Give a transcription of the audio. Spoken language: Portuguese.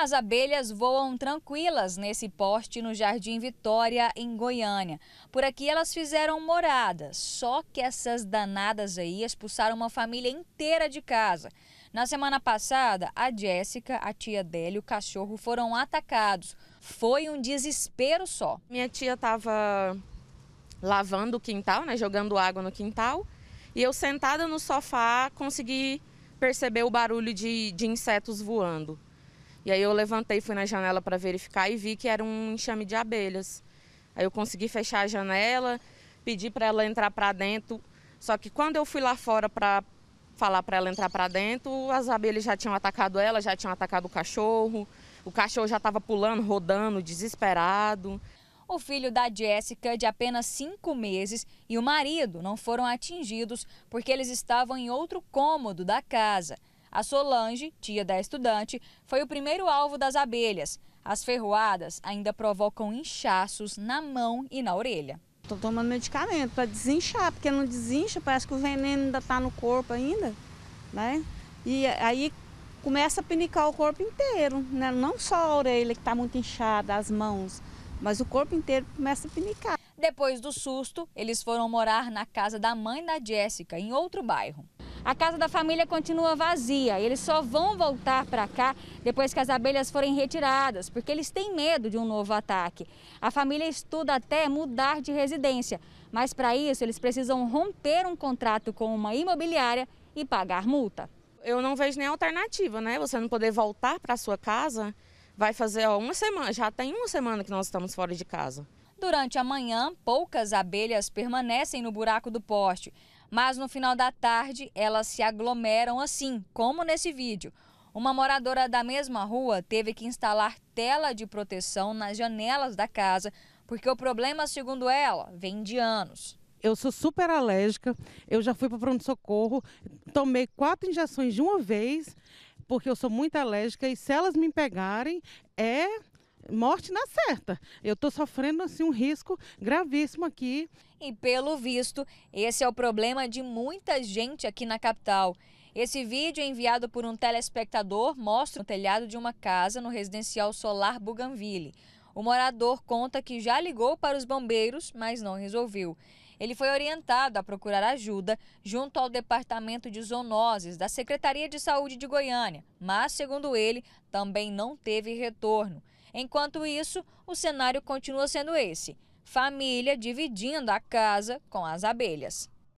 As abelhas voam tranquilas nesse poste no Jardim Vitória, em Goiânia. Por aqui elas fizeram morada, só que essas danadas aí expulsaram uma família inteira de casa. Na semana passada, a Jéssica, a tia dela e o cachorro foram atacados. Foi um desespero só. Minha tia estava lavando o quintal, né, jogando água no quintal, e eu sentada no sofá consegui perceber o barulho de, de insetos voando. E aí eu levantei, fui na janela para verificar e vi que era um enxame de abelhas. Aí eu consegui fechar a janela, pedi para ela entrar para dentro. Só que quando eu fui lá fora para falar para ela entrar para dentro, as abelhas já tinham atacado ela, já tinham atacado o cachorro. O cachorro já estava pulando, rodando, desesperado. O filho da Jéssica, de apenas cinco meses, e o marido não foram atingidos porque eles estavam em outro cômodo da casa. A Solange, tia da estudante, foi o primeiro alvo das abelhas. As ferroadas ainda provocam inchaços na mão e na orelha. Estou tomando medicamento para desinchar, porque não desincha, parece que o veneno ainda está no corpo ainda, né? E aí começa a pinicar o corpo inteiro, né? Não só a orelha que está muito inchada, as mãos, mas o corpo inteiro começa a pinicar. Depois do susto, eles foram morar na casa da mãe da Jéssica, em outro bairro. A casa da família continua vazia. Eles só vão voltar para cá depois que as abelhas forem retiradas, porque eles têm medo de um novo ataque. A família estuda até mudar de residência, mas para isso eles precisam romper um contrato com uma imobiliária e pagar multa. Eu não vejo nem alternativa, né? Você não poder voltar para sua casa, vai fazer ó, uma semana, já tem uma semana que nós estamos fora de casa. Durante a manhã, poucas abelhas permanecem no buraco do poste. Mas no final da tarde, elas se aglomeram assim, como nesse vídeo. Uma moradora da mesma rua teve que instalar tela de proteção nas janelas da casa, porque o problema, segundo ela, vem de anos. Eu sou super alérgica, eu já fui para o pronto-socorro, tomei quatro injeções de uma vez, porque eu sou muito alérgica e se elas me pegarem, é morte na certa. Eu estou sofrendo assim um risco gravíssimo aqui. E pelo visto, esse é o problema de muita gente aqui na capital. Esse vídeo é enviado por um telespectador mostra o telhado de uma casa no residencial solar Buganville. O morador conta que já ligou para os bombeiros, mas não resolveu. Ele foi orientado a procurar ajuda junto ao Departamento de Zoonoses da Secretaria de Saúde de Goiânia, mas, segundo ele, também não teve retorno. Enquanto isso, o cenário continua sendo esse: família dividindo a casa com as abelhas.